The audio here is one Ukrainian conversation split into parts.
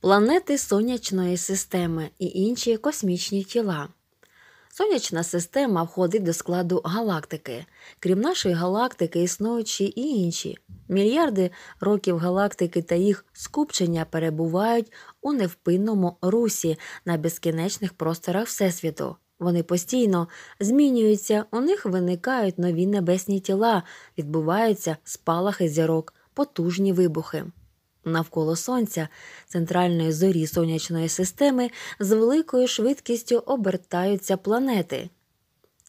планети сонячної системи і інші космічні тіла. Сонячна система входить до складу галактики. Крім нашої галактики, існують ще і інші. Мільярди років галактики та їх скупчення перебувають у невпинному русі на безкінечних просторах Всесвіту. Вони постійно змінюються, у них виникають нові небесні тіла, відбуваються спалахи зірок, потужні вибухи навколо сонця, центральної зорі сонячної системи з великою швидкістю обертаються планети.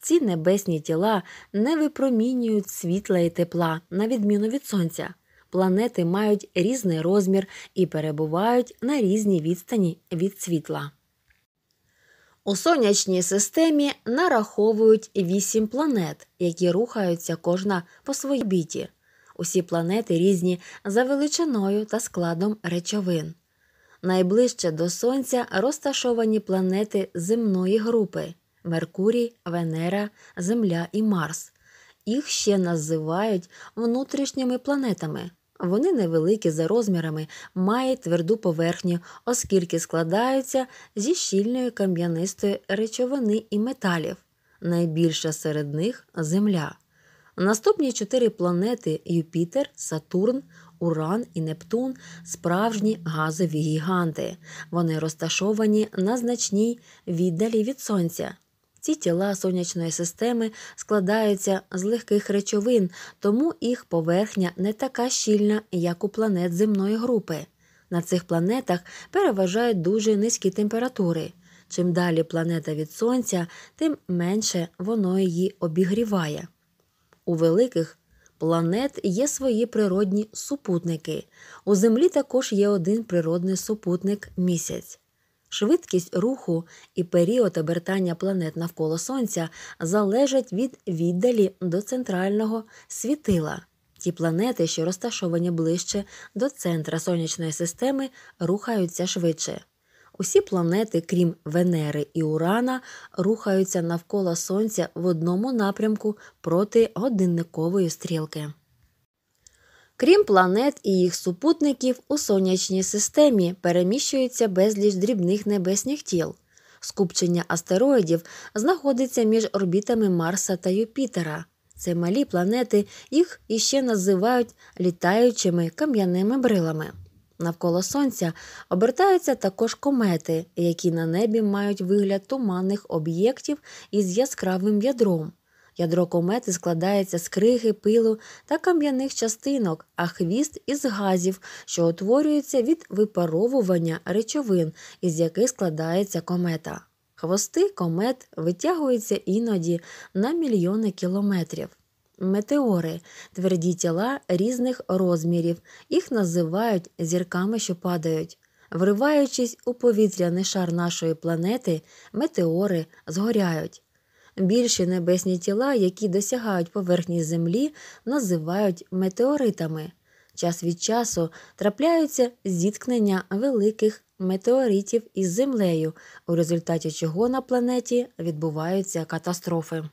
Ці небесні тіла не випромінюють світла і тепла, на відміну від сонця. Планети мають різний розмір і перебувають на різній відстані від світла. У сонячній системі нараховують вісім планет, які рухаються кожна по своїй біті усі планети різні за величиною та складом речовин. Найближче до Сонця розташовані планети земної групи Меркурій, Венера, Земля і Марс. Їх ще називають внутрішніми планетами. Вони невеликі за розмірами, мають тверду поверхню, оскільки складаються зі щільної кам'янистої речовини і металів. Найбільша серед них Земля. Наступні чотири планети Юпітер, Сатурн, Уран і Нептун справжні газові гіганти. Вони розташовані на значній віддалі від сонця. Ці тіла сонячної системи складаються з легких речовин, тому їх поверхня не така щільна, як у планет земної групи. На цих планетах переважають дуже низькі температури. Чим далі планета від сонця, тим менше воно її обігріває. У великих планет є свої природні супутники. У Землі також є один природний супутник місяць. Швидкість руху і період обертання планет навколо Сонця залежать від віддалі до центрального світила. Ті планети, що розташовані ближче до центра сонячної системи, рухаються швидше. Усі планети, крім Венери і Урана, рухаються навколо Сонця в одному напрямку проти годинникової стрілки. Крім планет і їх супутників, у сонячній системі переміщується безліч дрібних небесних тіл. Скупчення астероїдів знаходиться між орбітами Марса та Юпітера. Це малі планети, їх іще називають літаючими кам'яними брилами. Навколо сонця обертаються також комети, які на небі мають вигляд туманних об'єктів із яскравим ядром. Ядро комети складається з криги, пилу та кам'яних частинок, а хвіст із газів, що утворюються від випаровування речовин, із яких складається комета. Хвости комет витягуються іноді на мільйони кілометрів. Метеори тверді тіла різних розмірів, їх називають зірками, що падають. Вриваючись у повітряний шар нашої планети, метеори згоряють. Більші небесні тіла, які досягають поверхні Землі, називають метеоритами. Час від часу трапляються зіткнення великих метеоритів із землею, у результаті чого на планеті відбуваються катастрофи.